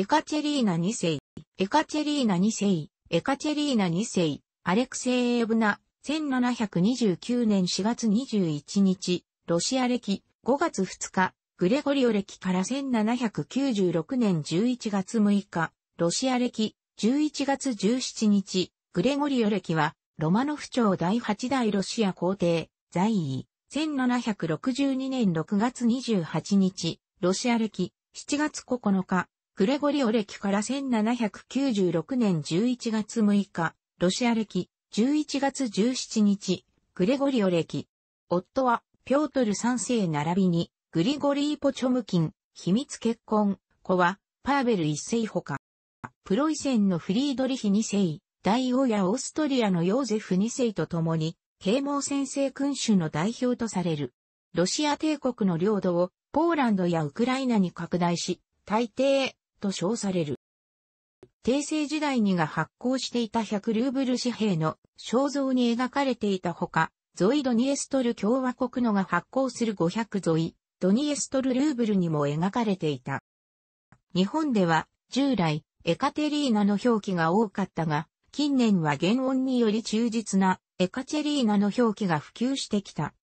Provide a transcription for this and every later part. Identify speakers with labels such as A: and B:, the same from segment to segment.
A: エカチェリーナ2世、エカチェリーナ2世、エカチェリーナ2世、アレクセイ・エブナ、1729年4月21日、ロシア歴、5月2日、グレゴリオ歴から1796年11月6日、ロシア歴、11月17日、グレゴリオ歴は、ロマノフ朝第8代ロシア皇帝、在位、1762年6月28日、ロシア歴、7月9日、グレゴリオ歴から1796年11月6日、ロシア歴11月17日、グレゴリオ歴。夫は、ピョートル3世並びに、グリゴリー・ポチョムキン、秘密結婚、子は、パーベル1世ほか。プロイセンのフリードリヒ2世、大王やオーストリアのヨーゼフ2世と共に、啓蒙先生君主の代表とされる。ロシア帝国の領土を、ポーランドやウクライナに拡大し、大抵、と称される。帝政時代にが発行していた100ルーブル紙幣の肖像に描かれていたほか、ゾイ・ドニエストル共和国のが発行する500ゾイ、ドニエストルルーブルにも描かれていた。日本では従来エカテリーナの表記が多かったが、近年は原音により忠実なエカチェリーナの表記が普及してきた。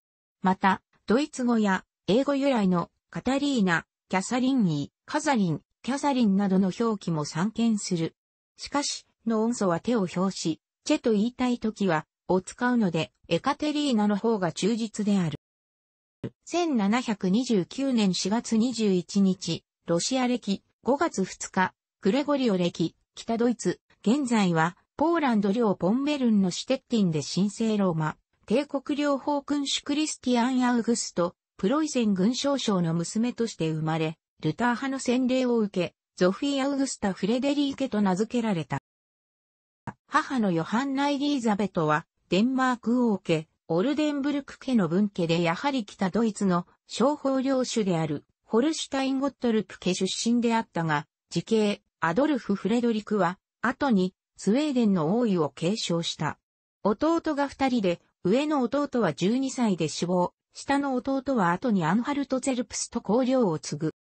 A: また、ドイツ語や英語由来のカタリーナ、キャサリンイー、カザリン、キャサリンなどの表記も散見する。しかし、の音素は手を表し、チェと言いたいときは、を使うので、エカテリーナの方が忠実である。1729年4月21日、ロシア歴5月2日、グレゴリオ歴北ドイツ、現在はポーランド領ポンベルンのシュテッティンで神聖ローマ、帝国領法君主クリスティアン・アウグスト、プロイセン軍少将の娘として生まれ、ルター派の洗礼を受け、ゾフィー・アウグスタ・フレデリーケと名付けられた。母のヨハンナ・エリーザベトは、デンマーク王家、オルデンブルク家の分家でやはり北ドイツの商法領主であるホルシュタインゴットルプ家出身であったが、時系、アドルフ・フレドリクは、後にスウェーデンの王位を継承した。弟が二人で、上の弟は12歳で死亡、下の弟は後にアンハルト・ゼルプスと公領を継ぐ。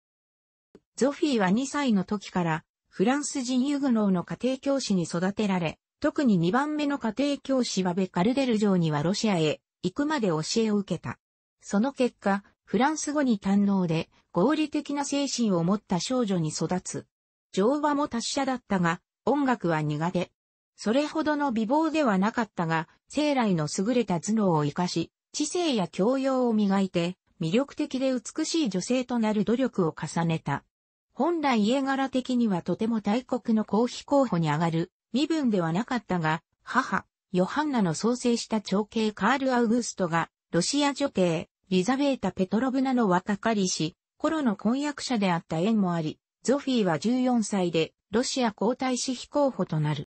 A: ゾフィーは2歳の時からフランス人ユグノーの家庭教師に育てられ、特に2番目の家庭教師はベカルデル城にはロシアへ行くまで教えを受けた。その結果、フランス語に堪能で合理的な精神を持った少女に育つ。乗馬も達者だったが、音楽は苦手。それほどの美貌ではなかったが、生来の優れた頭脳を活かし、知性や教養を磨いて、魅力的で美しい女性となる努力を重ねた。本来家柄的にはとても大国の公費候補に上がる身分ではなかったが、母、ヨハンナの創生した長兄カール・アウグストが、ロシア女帝、リザベータ・ペトロブナの若かりし、頃の婚約者であった縁もあり、ゾフィーは14歳で、ロシア皇太子妃候補となる。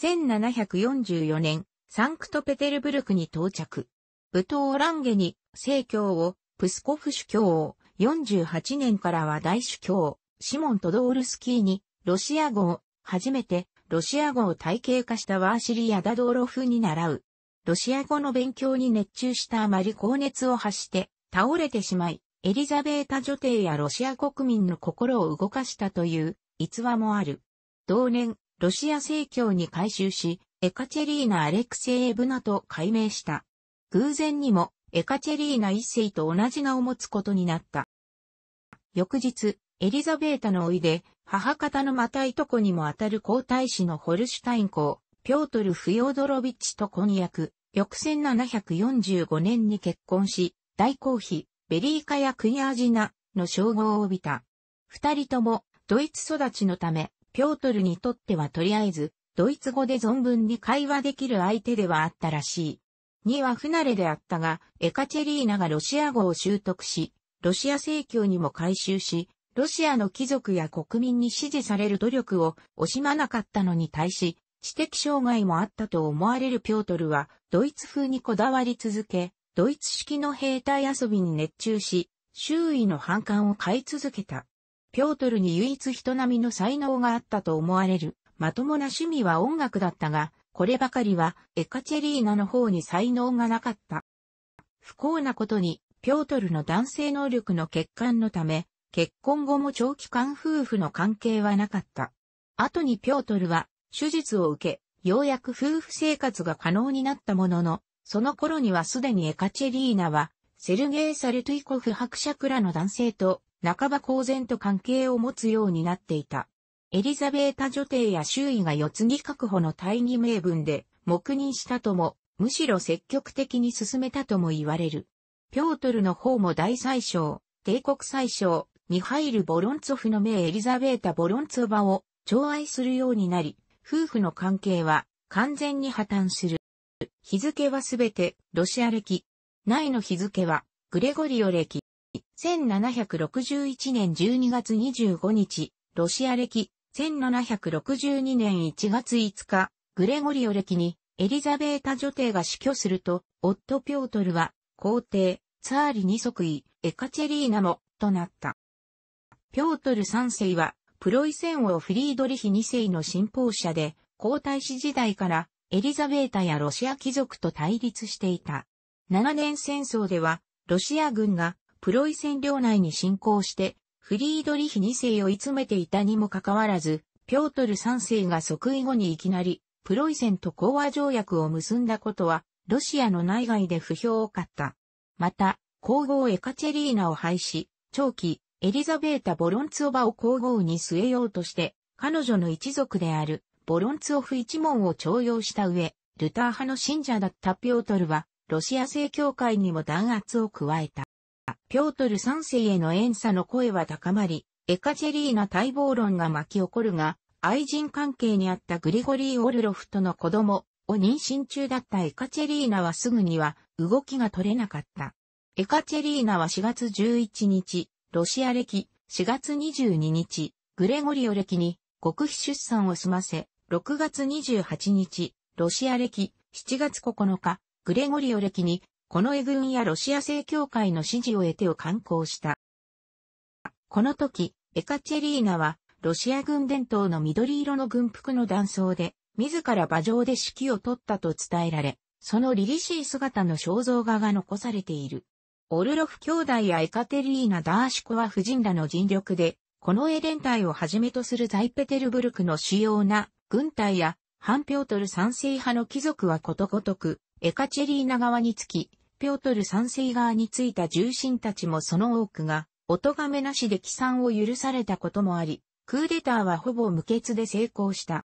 A: 1744年、サンクトペテルブルクに到着。ブトーランゲに、聖教をプスコフ主教を48年からは大主教、シモン・トドールスキーに、ロシア語を、初めて、ロシア語を体系化したワーシリ・ア・ダドーロフに習う。ロシア語の勉強に熱中したあまり高熱を発して、倒れてしまい、エリザベータ女帝やロシア国民の心を動かしたという逸話もある。同年、ロシア正教に改修し、エカチェリーナ・アレクセイエブナと改名した。偶然にも、エカチェリーナ一世と同じ名を持つことになった。翌日、エリザベータのおいで、母方のまたいとこにもあたる皇太子のホルシュタイン公、ピョートル・フヨードロビッチと婚約、翌1745年に結婚し、大公妃、ベリーカやクニャージナの称号を帯びた。二人とも、ドイツ育ちのため、ピョートルにとってはとりあえず、ドイツ語で存分に会話できる相手ではあったらしい。には不慣れであったが、エカチェリーナがロシア語を習得し、ロシア正教にも改修し、ロシアの貴族や国民に支持される努力を惜しまなかったのに対し、知的障害もあったと思われるピョートルは、ドイツ風にこだわり続け、ドイツ式の兵隊遊びに熱中し、周囲の反感を買い続けた。ピョートルに唯一人並みの才能があったと思われる、まともな趣味は音楽だったが、こればかりはエカチェリーナの方に才能がなかった。不幸なことに、ピョートルの男性能力の欠陥のため、結婚後も長期間夫婦の関係はなかった。後にピョートルは手術を受け、ようやく夫婦生活が可能になったものの、その頃にはすでにエカチェリーナは、セルゲイ・サルトゥイコフ伯爵らの男性と、半ば公然と関係を持つようになっていた。エリザベータ女帝や周囲が四次確保の大義名分で黙認したとも、むしろ積極的に進めたとも言われる。ピョートルの方も大宰相、帝国宰相、ミハイル・ボロンツォフの名エリザベータ・ボロンツォバを寵愛するようになり、夫婦の関係は完全に破綻する。日付はすべてロシア歴。内の日付はグレゴリオ歴。1761年12月25日、ロシア歴。1762年1月5日、グレゴリオ歴にエリザベータ女帝が死去すると、夫ピョートルは皇帝、ツァーリに即位、エカチェリーナも、となった。ピョートル3世は、プロイセン王フリードリヒ2世の信奉者で、皇太子時代からエリザベータやロシア貴族と対立していた。長年戦争では、ロシア軍がプロイセン領内に侵攻して、フリードリヒ2世を追い詰めていたにもかかわらず、ピョートル3世が即位後にいきなり、プロイセンと講和条約を結んだことは、ロシアの内外で不評を買った。また、皇后エカチェリーナを廃止、長期、エリザベータ・ボロンツオバを皇后に据えようとして、彼女の一族である、ボロンツオフ一門を徴用した上、ルター派の信者だったピョートルは、ロシア正教会にも弾圧を加えた。ピョートル3世への演奏の声は高まり、エカチェリーナ待望論が巻き起こるが、愛人関係にあったグリゴリー・オルロフとの子供を妊娠中だったエカチェリーナはすぐには動きが取れなかった。エカチェリーナは4月11日、ロシア歴4月22日、グレゴリオ歴に極秘出産を済ませ、6月28日、ロシア歴7月9日、グレゴリオ歴にこの絵軍やロシア正教会の支持を得てを観行した。この時、エカチェリーナは、ロシア軍伝統の緑色の軍服の断層で、自ら馬上で指揮を取ったと伝えられ、その凛々しい姿の肖像画が残されている。オルロフ兄弟やエカテリーナ・ダーシコワ夫人らの尽力で、この絵ン隊をはじめとするザイペテルブルクの主要な軍隊や、反ピョートル賛成派の貴族はことごとく、エカチェリーナ側につき、ピョートル三世側についた重臣たちもその多くが、お咎めなしで帰参を許されたこともあり、クーデターはほぼ無欠で成功した。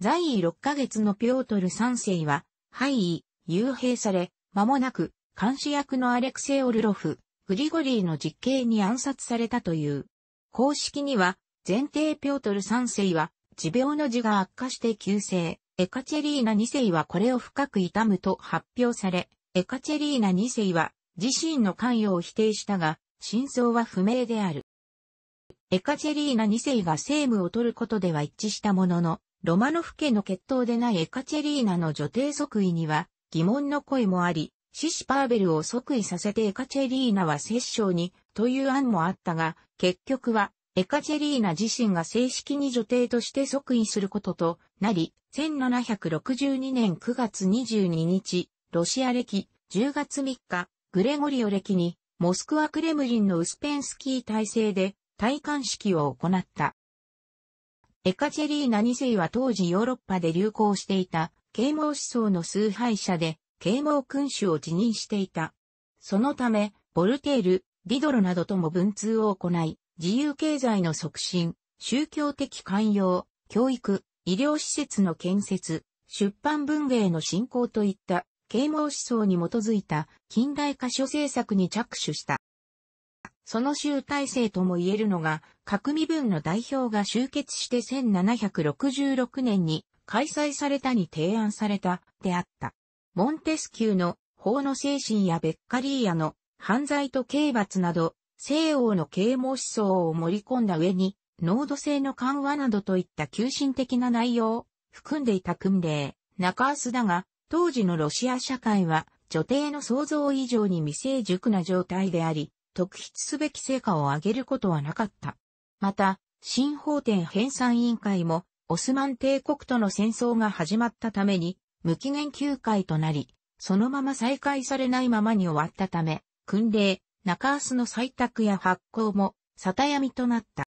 A: 在位6ヶ月のピョートル3世は、廃位、幽閉され、間もなく、監視役のアレクセイ・オルロフ、グリゴリーの実刑に暗殺されたという。公式には、前提ピョートル3世は、持病の字が悪化して急性、エカチェリーナ2世はこれを深く痛むと発表され、エカチェリーナ2世は自身の関与を否定したが、真相は不明である。エカチェリーナ2世が政務を取ることでは一致したものの、ロマノフ家の血統でないエカチェリーナの女帝即位には疑問の声もあり、シシパーベルを即位させてエカチェリーナは摂政にという案もあったが、結局はエカチェリーナ自身が正式に女帝として即位することとなり、1762年9月22日、ロシア歴10月3日、グレゴリオ歴に、モスクワクレムリンのウスペンスキー体制で、戴冠式を行った。エカチェリーナ2世は当時ヨーロッパで流行していた、啓蒙思想の崇拝者で、啓蒙君主を辞任していた。そのため、ボルテール、ディドロなどとも文通を行い、自由経済の促進、宗教的寛容、教育、医療施設の建設、出版文芸の振興といった啓蒙思想に基づいた近代化所政策に着手した。その集大成とも言えるのが、各身分の代表が集結して1766年に開催されたに提案された、であった。モンテスキューの法の精神やベッカリーヤの犯罪と刑罰など、西欧の啓蒙思想を盛り込んだ上に、濃度性の緩和などといった急進的な内容を含んでいた訓令、中スだが、当時のロシア社会は、女帝の想像以上に未成熟な状態であり、特筆すべき成果を上げることはなかった。また、新法典編纂委員会も、オスマン帝国との戦争が始まったために、無期限休会となり、そのまま再開されないままに終わったため、訓令、中明の採択や発行も、沙汰闇となった。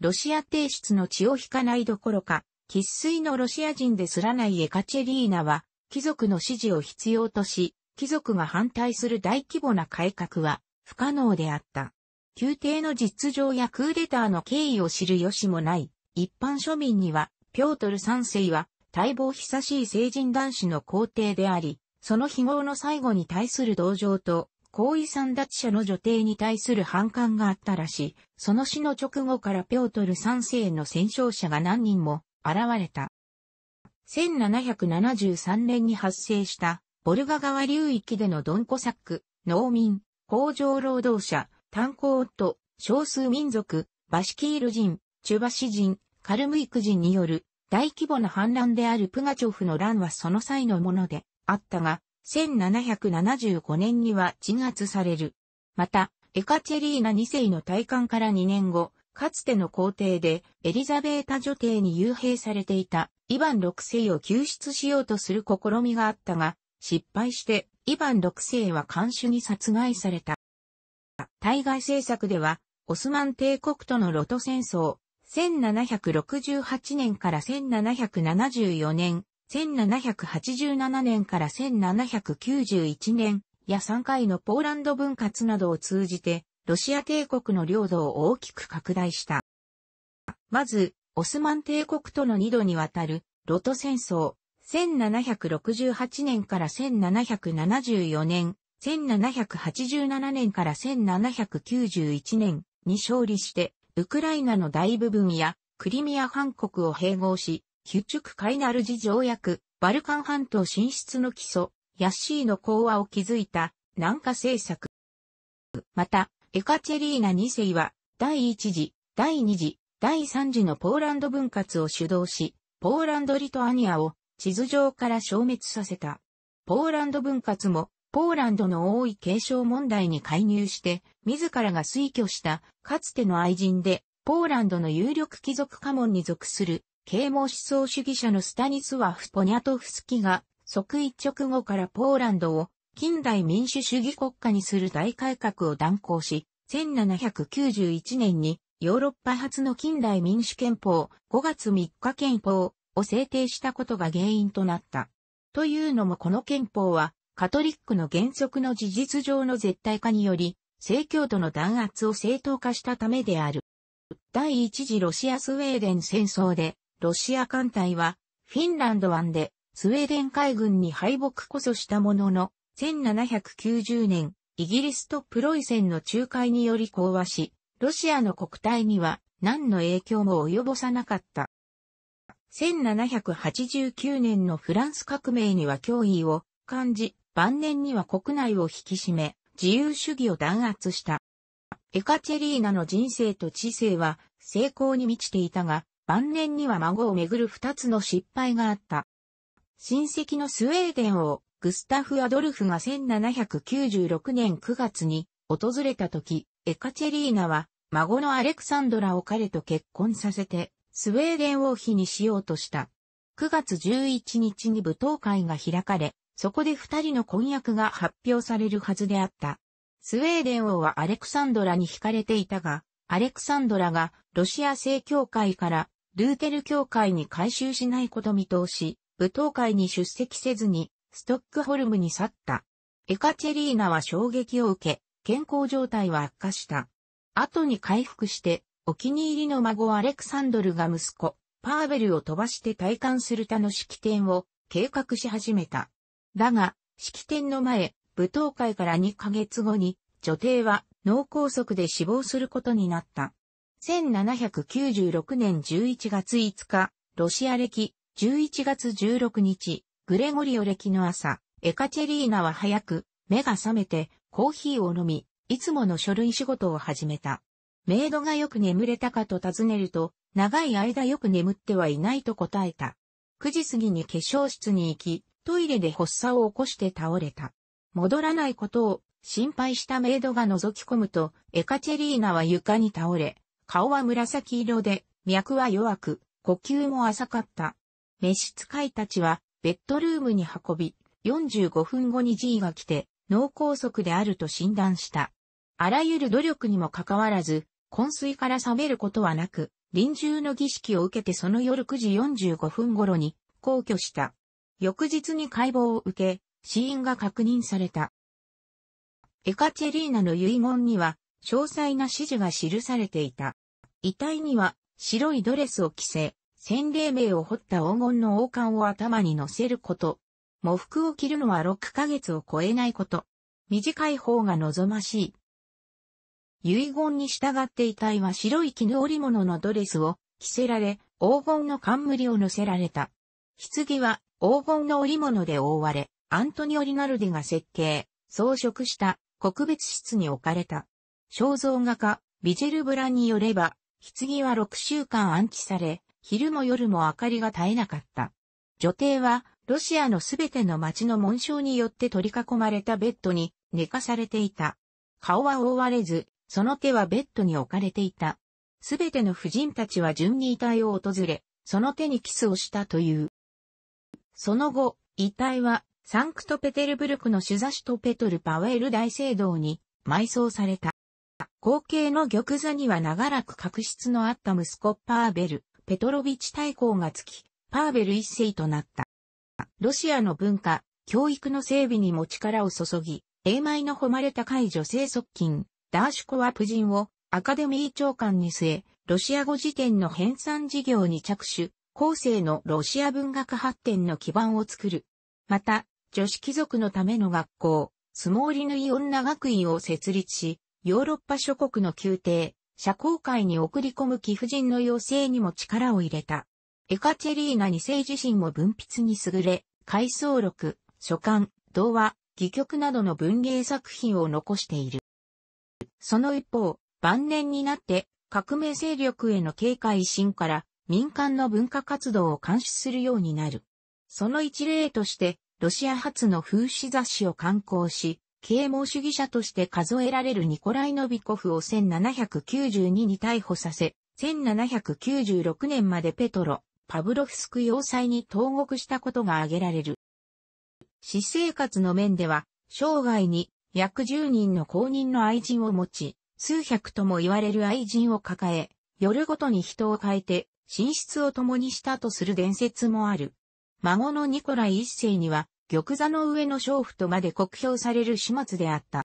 A: ロシア帝室の血を引かないどころか、喫水のロシア人ですらないエカチェリーナは、貴族の支持を必要とし、貴族が反対する大規模な改革は不可能であった。宮廷の実情やクーデターの経緯を知る由もない、一般庶民には、ピョートル三世は、待望久しい成人男子の皇帝であり、その非業の最後に対する同情と、皇位三奪者の女帝に対する反感があったらしい、その死の直後からピョートル三世の戦勝者が何人も現れた。1773年に発生したボルガ川流域でのドンコサック、農民、工場労働者、炭鉱夫、少数民族、バシキール人、チュバシ人、カルムイク人による大規模な反乱であるプガチョフの乱はその際のものであったが、1775年には鎮圧される。また、エカチェリーナ2世の退官から2年後、かつての皇帝でエリザベータ女帝に幽閉されていたイヴァン六世を救出しようとする試みがあったが、失敗してイヴァン六世は監守に殺害された。対外政策では、オスマン帝国とのロト戦争、1768年から1774年、1787年から1791年や3回のポーランド分割などを通じてロシア帝国の領土を大きく拡大した。まず、オスマン帝国との二度にわたる、ロト戦争、1768年から1774年、1787年から1791年に勝利して、ウクライナの大部分やクリミア半国を併合し、ヒュチュク・カイナルジ条約、バルカン半島進出の基礎、ヤッシーの講和を築いた南下政策。また、エカチェリーナ2世は、第1次、第2次、第3次のポーランド分割を主導し、ポーランド・リトアニアを地図上から消滅させた。ポーランド分割も、ポーランドの多い継承問題に介入して、自らが推挙した、かつての愛人で、ポーランドの有力貴族家紋に属する、啓蒙思想主義者のスタニスワフ・ポニャトフスキが、即位直後からポーランドを近代民主主義国家にする大改革を断行し、1791年にヨーロッパ初の近代民主憲法5月3日憲法を制定したことが原因となった。というのもこの憲法はカトリックの原則の事実上の絶対化により、政教徒の弾圧を正当化したためである。第一次ロシア・スウェーデン戦争で、ロシア艦隊はフィンランド湾でスウェーデン海軍に敗北こそしたものの、1790年、イギリスとプロイセンの仲介により講和し、ロシアの国体には何の影響も及ぼさなかった。1789年のフランス革命には脅威を感じ、晩年には国内を引き締め、自由主義を弾圧した。エカチェリーナの人生と知性は成功に満ちていたが、晩年には孫をめぐる二つの失敗があった。親戚のスウェーデンをグスタフ・アドルフが1796年9月に訪れた時、エカチェリーナは孫のアレクサンドラを彼と結婚させて、スウェーデン王妃にしようとした。9月11日に舞踏会が開かれ、そこで二人の婚約が発表されるはずであった。スウェーデン王はアレクサンドラに惹かれていたが、アレクサンドラがロシア正教会からルーテル教会に改修しないこと見通し、舞踏会に出席せずにストックホルムに去った。エカチェリーナは衝撃を受け、健康状態は悪化した。後に回復して、お気に入りの孫アレクサンドルが息子、パーベルを飛ばして体感する他の式典を計画し始めた。だが、式典の前、舞踏会から2ヶ月後に、女帝は脳梗塞で死亡することになった。1796年11月5日、ロシア歴11月16日、グレゴリオ歴の朝、エカチェリーナは早く、目が覚めて、コーヒーを飲み、いつもの書類仕事を始めた。メイドがよく眠れたかと尋ねると、長い間よく眠ってはいないと答えた。9時過ぎに化粧室に行き、トイレで発作を起こして倒れた。戻らないことを心配したメイドが覗き込むと、エカチェリーナは床に倒れ、顔は紫色で、脈は弱く、呼吸も浅かった。召使いたちはベッドルームに運び、45分後に G が来て、脳梗塞であると診断した。あらゆる努力にもかかわらず、昏睡から覚めることはなく、臨終の儀式を受けてその夜9時45分頃に、皇居した。翌日に解剖を受け、死因が確認された。エカチェリーナの遺言には、詳細な指示が記されていた。遺体には、白いドレスを着せ、洗礼名を彫った黄金の王冠を頭に乗せること。模服を着るのは6ヶ月を超えないこと。短い方が望ましい。遺言に従って遺体は白い絹織物のドレスを着せられ、黄金の冠を乗せられた。棺は黄金の織物で覆われ、アントニオ・リナルディが設計、装飾した国別室に置かれた。肖像画家、ビジェルブラによれば、棺は6週間安置され、昼も夜も明かりが絶えなかった。女帝は、ロシアのすべての町の紋章によって取り囲まれたベッドに寝かされていた。顔は覆われず、その手はベッドに置かれていた。すべての婦人たちは順に遺体を訪れ、その手にキスをしたという。その後、遺体はサンクトペテルブルクのシュザシュトペトルパウェル大聖堂に埋葬された。後継の玉座には長らく確執のあった息子パーベル、ペトロビチ大公がつき、パーベル一世となった。ロシアの文化、教育の整備にも力を注ぎ、英米の誉れ高い女性側近、ダーシュコワ夫人をアカデミー長官に据え、ロシア語辞典の編纂事業に着手、後世のロシア文学発展の基盤を作る。また、女子貴族のための学校、スモーリヌイ女学院を設立し、ヨーロッパ諸国の宮廷、社交界に送り込む貴婦人の養成にも力を入れた。エカチェリーナ2世自身も文筆に優れ、回想録、書簡、童話、戯曲などの文芸作品を残している。その一方、晩年になって革命勢力への警戒心から民間の文化活動を監視するようになる。その一例として、ロシア発の風刺雑誌を刊行し、啓蒙主義者として数えられるニコライ・ノビコフを1792に逮捕させ、1796年までペトロ、パブロフスク要塞に投獄したことが挙げられる。私生活の面では、生涯に約10人の公認の愛人を持ち、数百とも言われる愛人を抱え、夜ごとに人を変えて、寝室を共にしたとする伝説もある。孫のニコライ一世には、玉座の上の娼婦とまで酷評される始末であった。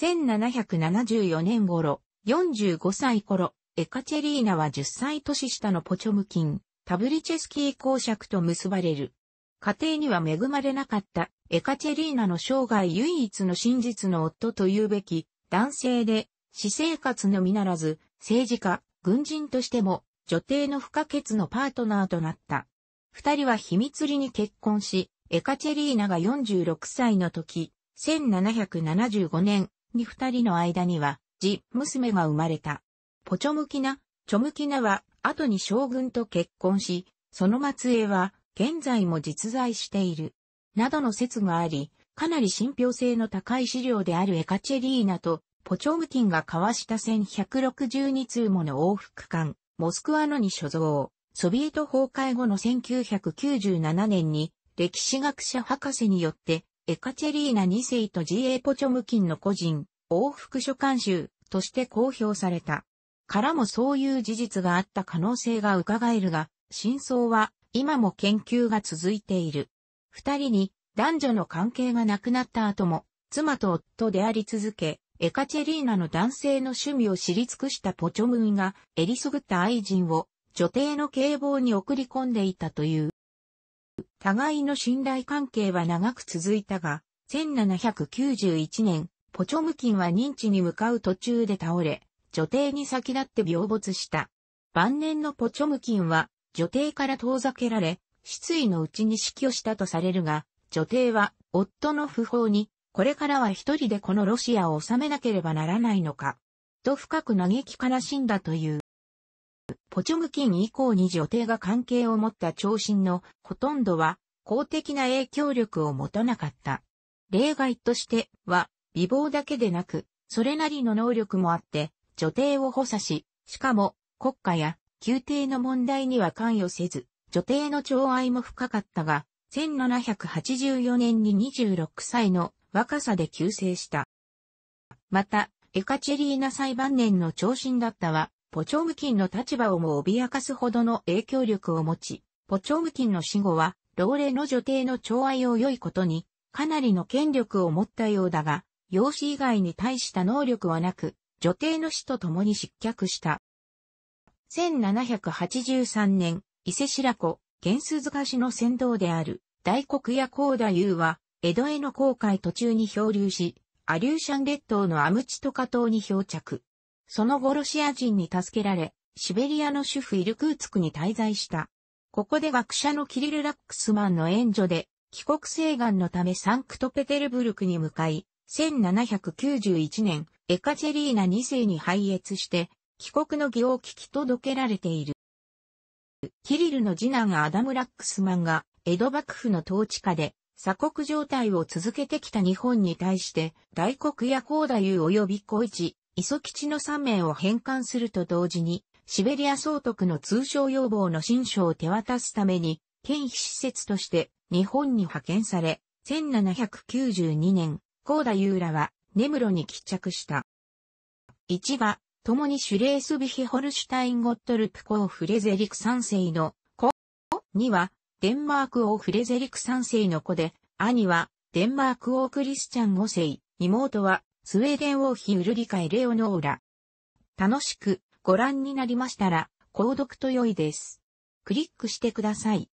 A: 1774年頃、45歳頃、エカチェリーナは10歳年下のポチョムキン、タブリチェスキー公爵と結ばれる。家庭には恵まれなかったエカチェリーナの生涯唯一の真実の夫というべき男性で、私生活のみならず、政治家、軍人としても、女帝の不可欠のパートナーとなった。二人は秘密裏に結婚し、エカチェリーナが46歳の時、1775年に二人の間には、次娘が生まれた。ポチョムキナ、チョムキナは、後に将軍と結婚し、その末裔は、現在も実在している。などの説があり、かなり信憑性の高い資料であるエカチェリーナと、ポチョムキンが交わした1162通もの往復間、モスクワのに所蔵、ソビエト崩壊後の1997年に、歴史学者博士によって、エカチェリーナ2世と G.A. ポチョムキンの個人、往復書監修として公表された。からもそういう事実があった可能性が伺えるが、真相は今も研究が続いている。二人に男女の関係がなくなった後も、妻と夫であり続け、エカチェリーナの男性の趣味を知り尽くしたポチョムンが、えりすぐった愛人を女帝の警棒に送り込んでいたという。互いの信頼関係は長く続いたが、1791年、ポチョムキンは認知に向かう途中で倒れ、女帝に先立って病没した。晩年のポチョムキンは、女帝から遠ざけられ、失意のうちに死去したとされるが、女帝は、夫の不法に、これからは一人でこのロシアを治めなければならないのか、と深く嘆き悲しんだという。ポチョムキン以降に女帝が関係を持った長身のほとんどは公的な影響力を持たなかった。例外としては、美貌だけでなく、それなりの能力もあって、女帝を補佐し、しかも、国家や宮廷の問題には関与せず、女帝の寵愛も深かったが、1784年に26歳の若さで急成した。また、エカチェリーナ裁判年の長身だったは、ポチョムキンの立場をも脅かすほどの影響力を持ち、ポチョムキンの死後は、老齢の女帝の寵愛を良いことに、かなりの権力を持ったようだが、養子以外に対した能力はなく、女帝の死と共に失脚した。1783年、伊勢白子、原数塚市の先導である、大黒屋高田優は、江戸への航海途中に漂流し、アリューシャン列島のアムチトカ島に漂着。その後ロシア人に助けられ、シベリアの主婦イルクーツクに滞在した。ここで学者のキリル・ラックスマンの援助で、帰国請願のためサンクトペテルブルクに向かい、1791年、エカチェリーナ2世に拝謁して、帰国の儀を聞き届けられている。キリルの次男アダム・ラックスマンが、江戸幕府の統治下で、鎖国状態を続けてきた日本に対して、大黒や高太夫及び小市、磯吉の3名を返還すると同時に、シベリア総督の通称要望の新書を手渡すために、県非施設として日本に派遣され、1792年、高田優らは根室に帰着した。一は、共にシュレースビヒホルシュタイン・ゴットルプ公フレゼリク三世の子、二は、デンマーク王フレゼリク三世の子で、兄は、デンマーク王クリスチャン五世、妹は、スウェーデン王妃ウルリカ・エレオノーラ。楽しくご覧になりましたら、購読と良いです。クリックしてください。